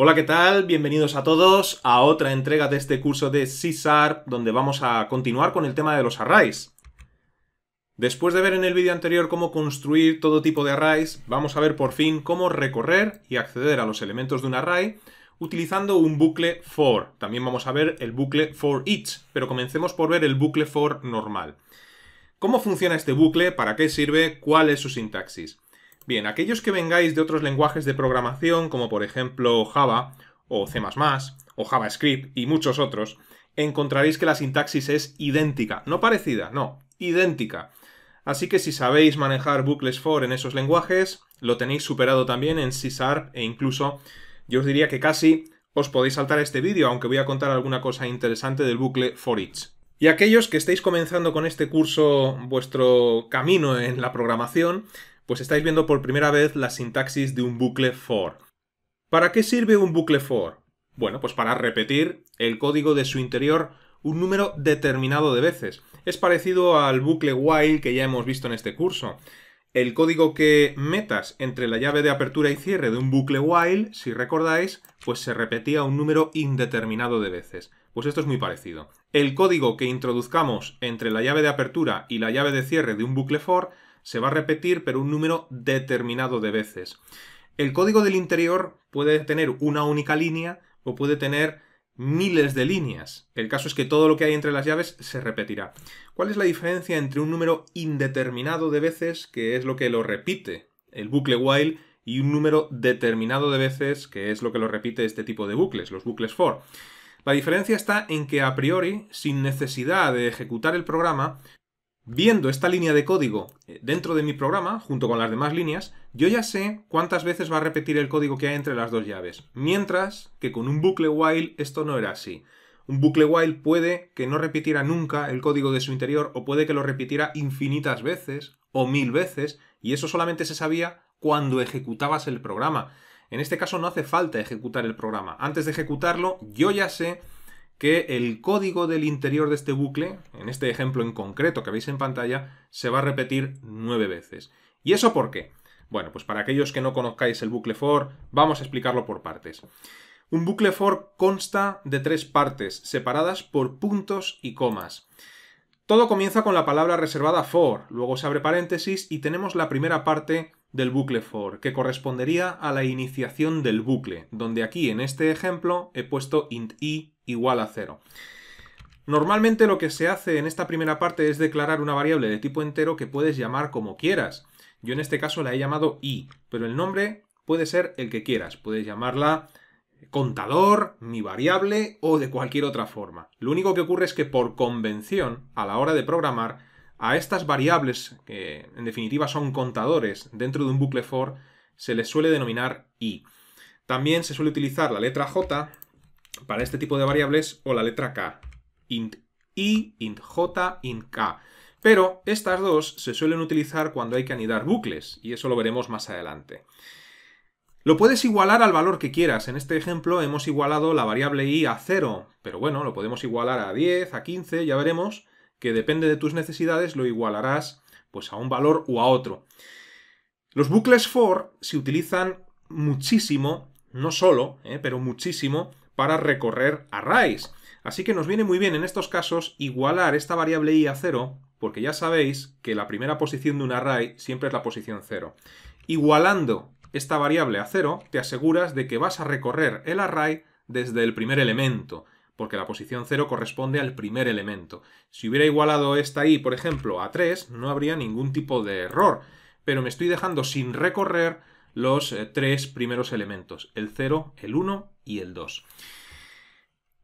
Hola, ¿qué tal? Bienvenidos a todos a otra entrega de este curso de C donde vamos a continuar con el tema de los arrays. Después de ver en el vídeo anterior cómo construir todo tipo de arrays, vamos a ver por fin cómo recorrer y acceder a los elementos de un array utilizando un bucle for. También vamos a ver el bucle for each, pero comencemos por ver el bucle for normal. ¿Cómo funciona este bucle? ¿Para qué sirve? ¿Cuál es su sintaxis? Bien, aquellos que vengáis de otros lenguajes de programación, como por ejemplo Java, o C++, o JavaScript y muchos otros, encontraréis que la sintaxis es idéntica, no parecida, no, idéntica. Así que si sabéis manejar bucles for en esos lenguajes, lo tenéis superado también en C Sharp e incluso yo os diría que casi os podéis saltar este vídeo, aunque voy a contar alguna cosa interesante del bucle for each. Y aquellos que estéis comenzando con este curso vuestro camino en la programación, pues estáis viendo por primera vez la sintaxis de un bucle for. ¿Para qué sirve un bucle for? Bueno, pues para repetir el código de su interior un número determinado de veces. Es parecido al bucle while que ya hemos visto en este curso. El código que metas entre la llave de apertura y cierre de un bucle while, si recordáis, pues se repetía un número indeterminado de veces. Pues esto es muy parecido. El código que introduzcamos entre la llave de apertura y la llave de cierre de un bucle for se va a repetir, pero un número determinado de veces. El código del interior puede tener una única línea o puede tener miles de líneas. El caso es que todo lo que hay entre las llaves se repetirá. ¿Cuál es la diferencia entre un número indeterminado de veces, que es lo que lo repite el bucle while, y un número determinado de veces, que es lo que lo repite este tipo de bucles, los bucles for? La diferencia está en que a priori, sin necesidad de ejecutar el programa, viendo esta línea de código eh, dentro de mi programa, junto con las demás líneas, yo ya sé cuántas veces va a repetir el código que hay entre las dos llaves. Mientras que con un bucle while esto no era así. Un bucle while puede que no repitiera nunca el código de su interior o puede que lo repitiera infinitas veces o mil veces y eso solamente se sabía cuando ejecutabas el programa. En este caso no hace falta ejecutar el programa. Antes de ejecutarlo yo ya sé que el código del interior de este bucle, en este ejemplo en concreto que veis en pantalla, se va a repetir nueve veces. ¿Y eso por qué? Bueno, pues para aquellos que no conozcáis el bucle for, vamos a explicarlo por partes. Un bucle for consta de tres partes, separadas por puntos y comas. Todo comienza con la palabra reservada for, luego se abre paréntesis y tenemos la primera parte del bucle for, que correspondería a la iniciación del bucle, donde aquí en este ejemplo he puesto int i igual a cero. Normalmente lo que se hace en esta primera parte es declarar una variable de tipo entero que puedes llamar como quieras. Yo en este caso la he llamado i, pero el nombre puede ser el que quieras. Puedes llamarla contador, mi variable o de cualquier otra forma. Lo único que ocurre es que por convención, a la hora de programar, a estas variables, que en definitiva son contadores dentro de un bucle for, se les suele denominar i. También se suele utilizar la letra j para este tipo de variables o la letra K, int i, int j, int k. Pero estas dos se suelen utilizar cuando hay que anidar bucles, y eso lo veremos más adelante. Lo puedes igualar al valor que quieras. En este ejemplo hemos igualado la variable i a 0, pero bueno, lo podemos igualar a 10, a 15, ya veremos que depende de tus necesidades lo igualarás pues a un valor u a otro. Los bucles for se utilizan muchísimo, no solo, eh, pero muchísimo, para recorrer arrays. Así que nos viene muy bien en estos casos igualar esta variable i a 0, porque ya sabéis que la primera posición de un array siempre es la posición 0. Igualando esta variable a 0, te aseguras de que vas a recorrer el array desde el primer elemento, porque la posición 0 corresponde al primer elemento. Si hubiera igualado esta i, por ejemplo, a 3, no habría ningún tipo de error, pero me estoy dejando sin recorrer los eh, tres primeros elementos, el 0, el 1 y el 2.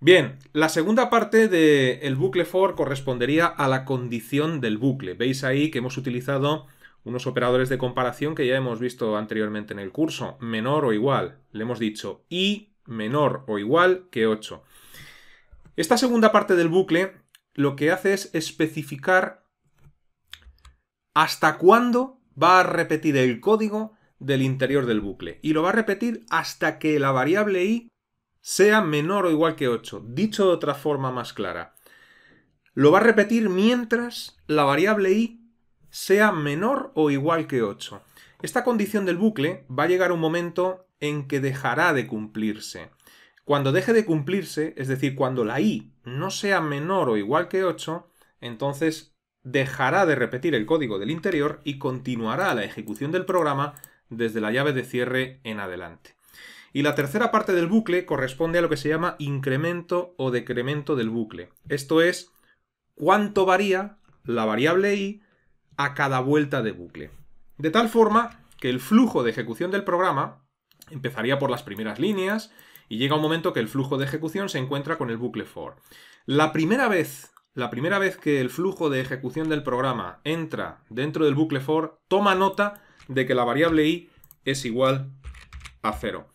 Bien, la segunda parte del bucle for correspondería a la condición del bucle. Veis ahí que hemos utilizado unos operadores de comparación que ya hemos visto anteriormente en el curso. Menor o igual, le hemos dicho i menor o igual que 8. Esta segunda parte del bucle lo que hace es especificar hasta cuándo va a repetir el código del interior del bucle. Y lo va a repetir hasta que la variable i sea menor o igual que 8. Dicho de otra forma más clara, lo va a repetir mientras la variable i sea menor o igual que 8. Esta condición del bucle va a llegar un momento en que dejará de cumplirse. Cuando deje de cumplirse, es decir, cuando la i no sea menor o igual que 8, entonces dejará de repetir el código del interior y continuará la ejecución del programa desde la llave de cierre en adelante. Y la tercera parte del bucle corresponde a lo que se llama incremento o decremento del bucle. Esto es cuánto varía la variable i a cada vuelta de bucle. De tal forma que el flujo de ejecución del programa empezaría por las primeras líneas y llega un momento que el flujo de ejecución se encuentra con el bucle for. La primera vez, la primera vez que el flujo de ejecución del programa entra dentro del bucle for, toma nota de que la variable i es igual a 0.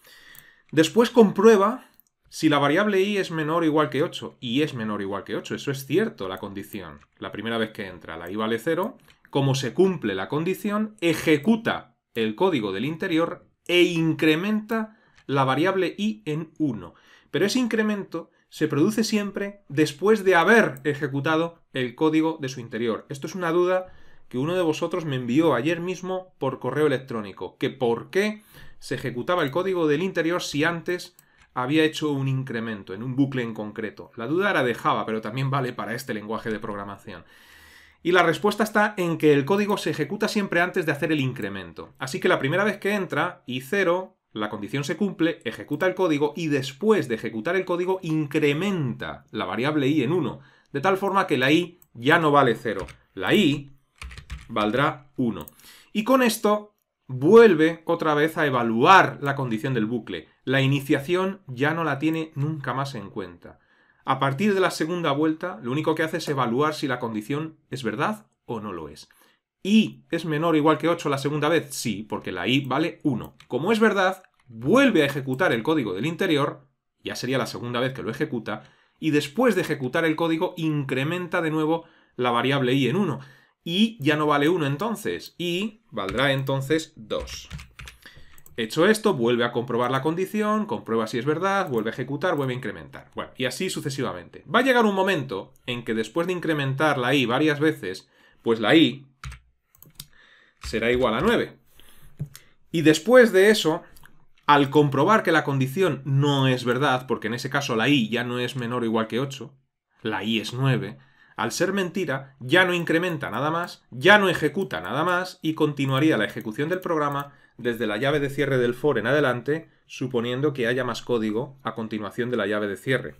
Después comprueba si la variable i es menor o igual que 8, y es menor o igual que 8, eso es cierto, la condición. La primera vez que entra, la i vale 0, como se cumple la condición, ejecuta el código del interior e incrementa la variable i en 1. Pero ese incremento se produce siempre después de haber ejecutado el código de su interior. Esto es una duda que uno de vosotros me envió ayer mismo por correo electrónico, que por qué se ejecutaba el código del interior si antes había hecho un incremento en un bucle en concreto. La duda era de Java, pero también vale para este lenguaje de programación. Y la respuesta está en que el código se ejecuta siempre antes de hacer el incremento. Así que la primera vez que entra, y 0 la condición se cumple, ejecuta el código y después de ejecutar el código incrementa la variable i en 1, de tal forma que la i ya no vale 0. La i valdrá 1. Y con esto vuelve otra vez a evaluar la condición del bucle. La iniciación ya no la tiene nunca más en cuenta. A partir de la segunda vuelta, lo único que hace es evaluar si la condición es verdad o no lo es. ¿Y es menor o igual que 8 la segunda vez? Sí, porque la i vale 1. Como es verdad, vuelve a ejecutar el código del interior, ya sería la segunda vez que lo ejecuta, y después de ejecutar el código incrementa de nuevo la variable i en 1 y ya no vale 1 entonces, y valdrá entonces 2. Hecho esto, vuelve a comprobar la condición, comprueba si es verdad, vuelve a ejecutar, vuelve a incrementar. Bueno, y así sucesivamente. Va a llegar un momento en que después de incrementar la i varias veces, pues la i será igual a 9. Y después de eso, al comprobar que la condición no es verdad, porque en ese caso la i ya no es menor o igual que 8, la i es 9, al ser mentira, ya no incrementa nada más, ya no ejecuta nada más y continuaría la ejecución del programa desde la llave de cierre del for en adelante, suponiendo que haya más código a continuación de la llave de cierre.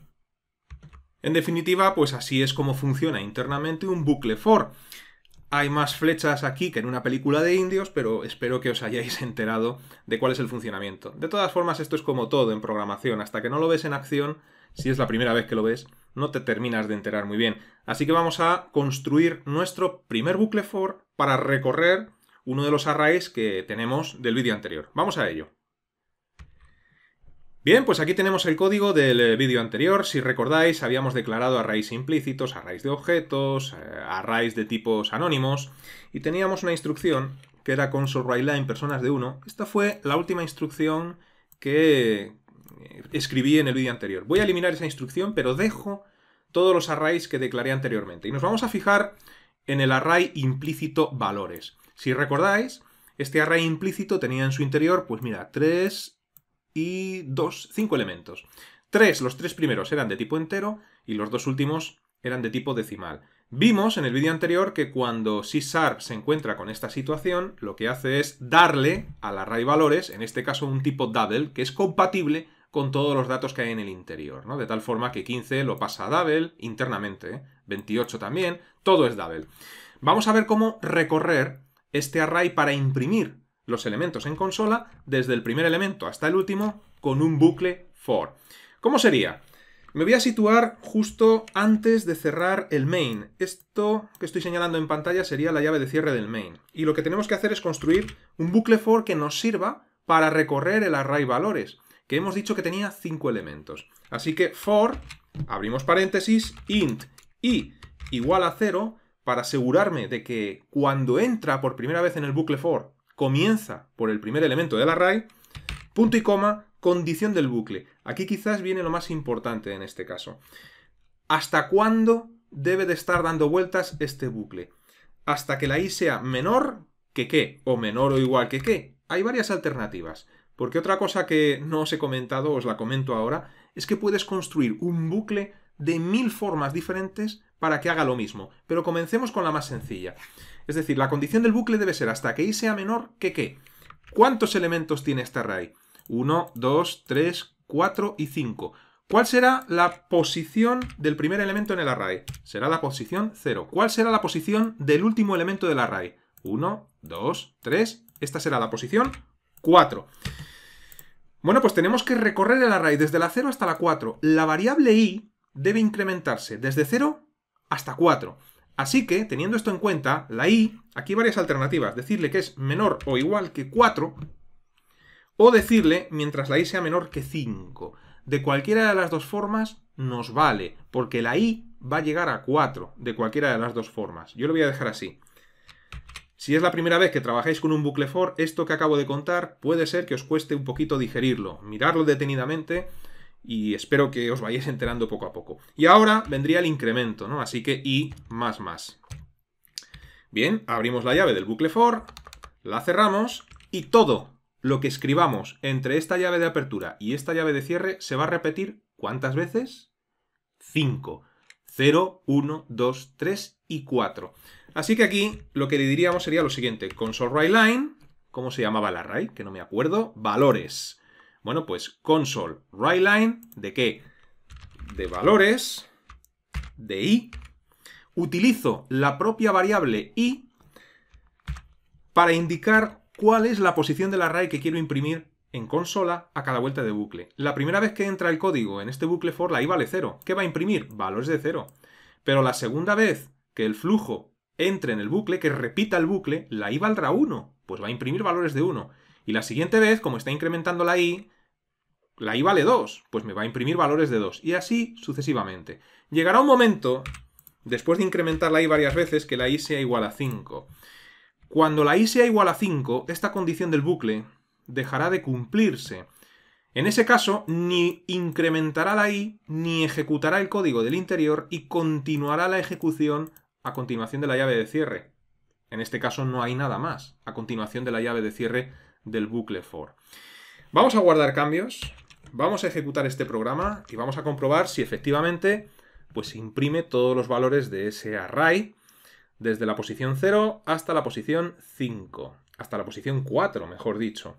En definitiva, pues así es como funciona internamente un bucle for. Hay más flechas aquí que en una película de indios, pero espero que os hayáis enterado de cuál es el funcionamiento. De todas formas, esto es como todo en programación, hasta que no lo ves en acción, si es la primera vez que lo ves, no te terminas de enterar muy bien. Así que vamos a construir nuestro primer bucle for para recorrer uno de los arrays que tenemos del vídeo anterior. Vamos a ello. Bien, pues aquí tenemos el código del eh, vídeo anterior. Si recordáis, habíamos declarado arrays implícitos, arrays de objetos, eh, arrays de tipos anónimos, y teníamos una instrucción que era line personas de 1. Esta fue la última instrucción que, escribí en el vídeo anterior. Voy a eliminar esa instrucción, pero dejo todos los arrays que declaré anteriormente. Y nos vamos a fijar en el array implícito valores. Si recordáis, este array implícito tenía en su interior, pues mira, 3 y 2, 5 elementos. 3, los tres primeros eran de tipo entero y los dos últimos eran de tipo decimal. Vimos en el vídeo anterior que cuando C se encuentra con esta situación, lo que hace es darle al array valores, en este caso un tipo double, que es compatible con todos los datos que hay en el interior, De tal forma que 15 lo pasa a Double internamente, 28 ¿eh? también, todo es Double. Vamos a ver cómo recorrer este array para imprimir los elementos en consola desde el primer elemento hasta el último con un bucle for. ¿Cómo sería? Me voy a situar justo antes de cerrar el main. Esto que estoy señalando en pantalla sería la llave de cierre del main. Y lo que tenemos que hacer es construir un bucle for que nos sirva para recorrer el array valores que hemos dicho que tenía cinco elementos. Así que for, abrimos paréntesis, int i igual a 0, para asegurarme de que cuando entra por primera vez en el bucle for, comienza por el primer elemento del array, punto y coma, condición del bucle. Aquí quizás viene lo más importante en este caso. ¿Hasta cuándo debe de estar dando vueltas este bucle? Hasta que la i sea menor que qué, o menor o igual que qué. Hay varias alternativas. Porque otra cosa que no os he comentado, os la comento ahora, es que puedes construir un bucle de mil formas diferentes para que haga lo mismo. Pero comencemos con la más sencilla. Es decir, la condición del bucle debe ser hasta que i sea menor que qué. ¿Cuántos elementos tiene este array? 1, 2, 3, 4 y 5. ¿Cuál será la posición del primer elemento en el array? Será la posición 0. ¿Cuál será la posición del último elemento del array? 1, 2, 3. Esta será la posición 4. Bueno, pues tenemos que recorrer el array desde la 0 hasta la 4. La variable i debe incrementarse desde 0 hasta 4. Así que, teniendo esto en cuenta, la i, aquí hay varias alternativas. Decirle que es menor o igual que 4, o decirle mientras la i sea menor que 5. De cualquiera de las dos formas nos vale, porque la i va a llegar a 4 de cualquiera de las dos formas. Yo lo voy a dejar así. Si es la primera vez que trabajáis con un bucle for, esto que acabo de contar puede ser que os cueste un poquito digerirlo, mirarlo detenidamente y espero que os vayáis enterando poco a poco. Y ahora vendría el incremento, ¿no? Así que y más más. Bien, abrimos la llave del bucle for, la cerramos y todo lo que escribamos entre esta llave de apertura y esta llave de cierre se va a repetir ¿cuántas veces? 5. 0, 1, 2, 3 y 4. Así que aquí lo que le diríamos sería lo siguiente. Console.WriteLine, ¿cómo se llamaba la array? Que no me acuerdo. Valores. Bueno, pues console.WriteLine, ¿de qué? De valores, de i. Utilizo la propia variable i para indicar cuál es la posición del array que quiero imprimir en consola a cada vuelta de bucle. La primera vez que entra el código en este bucle for, la i vale 0. ¿Qué va a imprimir? Valores de 0. Pero la segunda vez que el flujo entre en el bucle, que repita el bucle, la i valdrá 1, pues va a imprimir valores de 1. Y la siguiente vez, como está incrementando la i, la i vale 2, pues me va a imprimir valores de 2. Y así sucesivamente. Llegará un momento, después de incrementar la i varias veces, que la i sea igual a 5. Cuando la i sea igual a 5, esta condición del bucle dejará de cumplirse. En ese caso, ni incrementará la i, ni ejecutará el código del interior y continuará la ejecución a continuación de la llave de cierre. En este caso no hay nada más, a continuación de la llave de cierre del bucle for. Vamos a guardar cambios, vamos a ejecutar este programa y vamos a comprobar si efectivamente pues imprime todos los valores de ese array desde la posición 0 hasta la posición 5, hasta la posición 4, mejor dicho.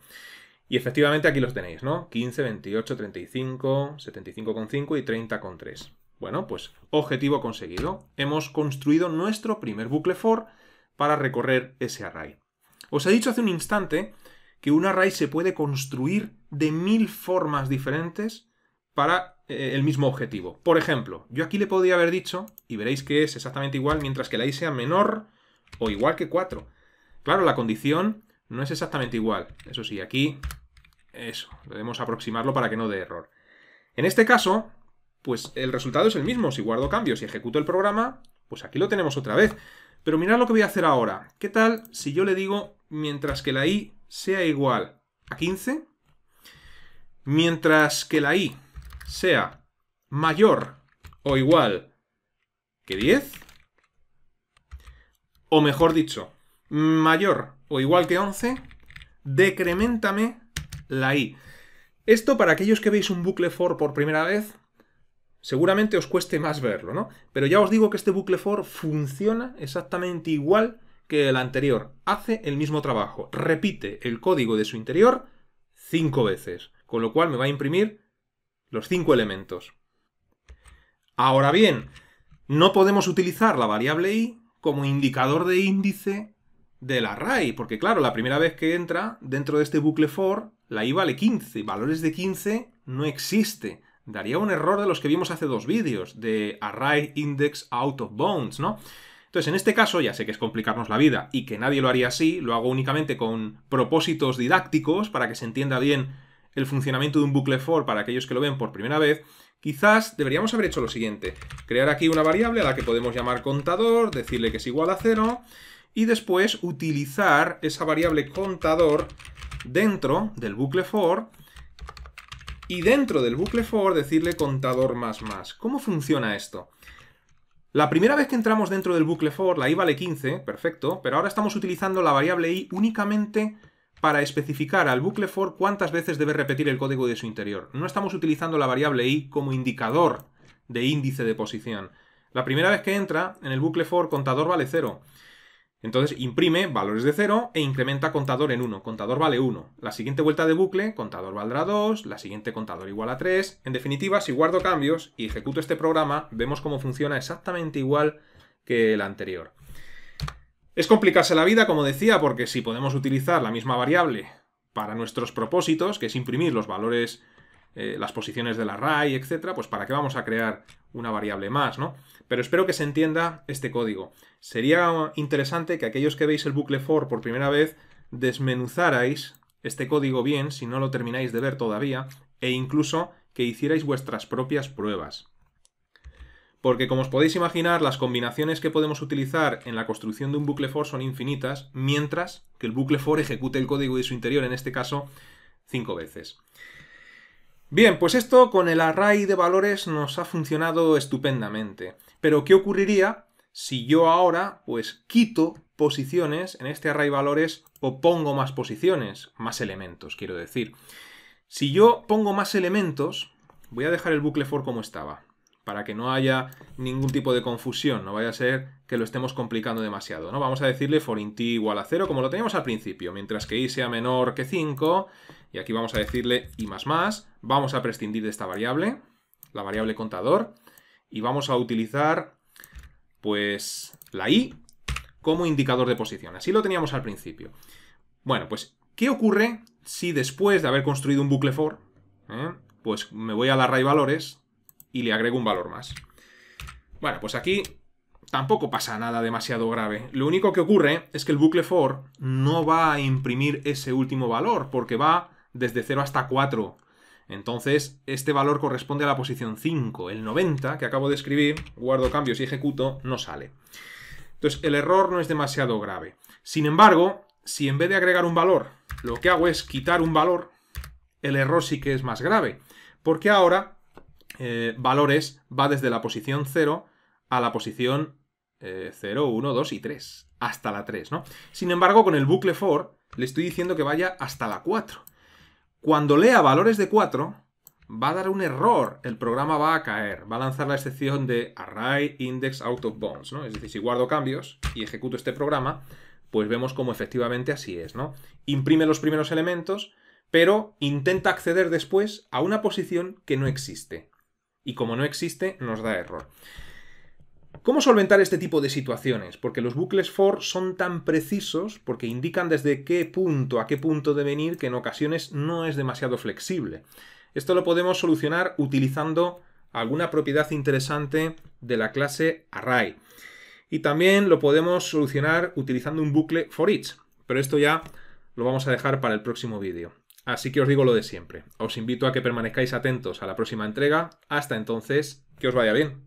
Y efectivamente aquí los tenéis, ¿no? 15, 28, 35, 75,5 y 30,3. Bueno, pues objetivo conseguido. Hemos construido nuestro primer bucle for para recorrer ese array. Os he dicho hace un instante que un array se puede construir de mil formas diferentes para eh, el mismo objetivo. Por ejemplo, yo aquí le podría haber dicho, y veréis que es exactamente igual, mientras que la i sea menor o igual que 4. Claro, la condición no es exactamente igual. Eso sí, aquí, eso, debemos aproximarlo para que no dé error. En este caso, pues el resultado es el mismo. Si guardo cambios y ejecuto el programa, pues aquí lo tenemos otra vez. Pero mirad lo que voy a hacer ahora. ¿Qué tal si yo le digo mientras que la i sea igual a 15? Mientras que la i sea mayor o igual que 10, o mejor dicho, mayor o igual que 11, decrementame la i. Esto para aquellos que veis un bucle for por primera vez, seguramente os cueste más verlo, ¿no? Pero ya os digo que este bucle for funciona exactamente igual que el anterior. Hace el mismo trabajo. Repite el código de su interior cinco veces. Con lo cual me va a imprimir los cinco elementos. Ahora bien, no podemos utilizar la variable i como indicador de índice del array, porque claro, la primera vez que entra dentro de este bucle for, la i vale 15, valores de 15 no existe daría un error de los que vimos hace dos vídeos, de array index out of bounds, ¿no? Entonces, en este caso, ya sé que es complicarnos la vida y que nadie lo haría así, lo hago únicamente con propósitos didácticos para que se entienda bien el funcionamiento de un bucle for para aquellos que lo ven por primera vez, quizás deberíamos haber hecho lo siguiente. Crear aquí una variable a la que podemos llamar contador, decirle que es igual a cero, y después utilizar esa variable contador dentro del bucle for y dentro del bucle for decirle contador más más. ¿Cómo funciona esto? La primera vez que entramos dentro del bucle for, la i vale 15, perfecto, pero ahora estamos utilizando la variable i únicamente para especificar al bucle for cuántas veces debe repetir el código de su interior. No estamos utilizando la variable i como indicador de índice de posición. La primera vez que entra, en el bucle for, contador vale 0. Entonces imprime valores de 0 e incrementa contador en 1. Contador vale 1. La siguiente vuelta de bucle, contador valdrá 2, la siguiente contador igual a 3. En definitiva, si guardo cambios y ejecuto este programa, vemos cómo funciona exactamente igual que el anterior. Es complicarse la vida, como decía, porque si podemos utilizar la misma variable para nuestros propósitos, que es imprimir los valores eh, las posiciones del array, etcétera, pues para qué vamos a crear una variable más, ¿no? Pero espero que se entienda este código. Sería interesante que aquellos que veis el bucle for por primera vez desmenuzarais este código bien, si no lo termináis de ver todavía, e incluso que hicierais vuestras propias pruebas. Porque como os podéis imaginar, las combinaciones que podemos utilizar en la construcción de un bucle for son infinitas, mientras que el bucle for ejecute el código de su interior, en este caso, cinco veces. Bien, pues esto con el array de valores nos ha funcionado estupendamente. Pero ¿qué ocurriría si yo ahora pues quito posiciones en este array valores o pongo más posiciones, más elementos, quiero decir? Si yo pongo más elementos, voy a dejar el bucle for como estaba para que no haya ningún tipo de confusión, no vaya a ser que lo estemos complicando demasiado, ¿no? Vamos a decirle for int igual a 0, como lo teníamos al principio, mientras que i sea menor que 5, y aquí vamos a decirle i++, vamos a prescindir de esta variable, la variable contador, y vamos a utilizar, pues, la i como indicador de posición. Así lo teníamos al principio. Bueno, pues, ¿qué ocurre si después de haber construido un bucle for, eh? pues me voy al array valores, y le agrego un valor más. Bueno, pues aquí tampoco pasa nada demasiado grave. Lo único que ocurre es que el bucle for no va a imprimir ese último valor, porque va desde 0 hasta 4. Entonces, este valor corresponde a la posición 5. El 90, que acabo de escribir, guardo cambios y ejecuto, no sale. Entonces, el error no es demasiado grave. Sin embargo, si en vez de agregar un valor, lo que hago es quitar un valor, el error sí que es más grave. Porque ahora eh, valores va desde la posición 0 a la posición 0, 1, 2 y 3, hasta la 3, ¿no? Sin embargo, con el bucle for le estoy diciendo que vaya hasta la 4. Cuando lea valores de 4, va a dar un error, el programa va a caer, va a lanzar la excepción de array index out of bounds, ¿no? Es decir, si guardo cambios y ejecuto este programa, pues vemos cómo efectivamente así es, ¿no? Imprime los primeros elementos, pero intenta acceder después a una posición que no existe y como no existe, nos da error. ¿Cómo solventar este tipo de situaciones? Porque los bucles for son tan precisos porque indican desde qué punto a qué punto de venir que en ocasiones no es demasiado flexible. Esto lo podemos solucionar utilizando alguna propiedad interesante de la clase array. Y también lo podemos solucionar utilizando un bucle for each, pero esto ya lo vamos a dejar para el próximo vídeo. Así que os digo lo de siempre. Os invito a que permanezcáis atentos a la próxima entrega. Hasta entonces, que os vaya bien.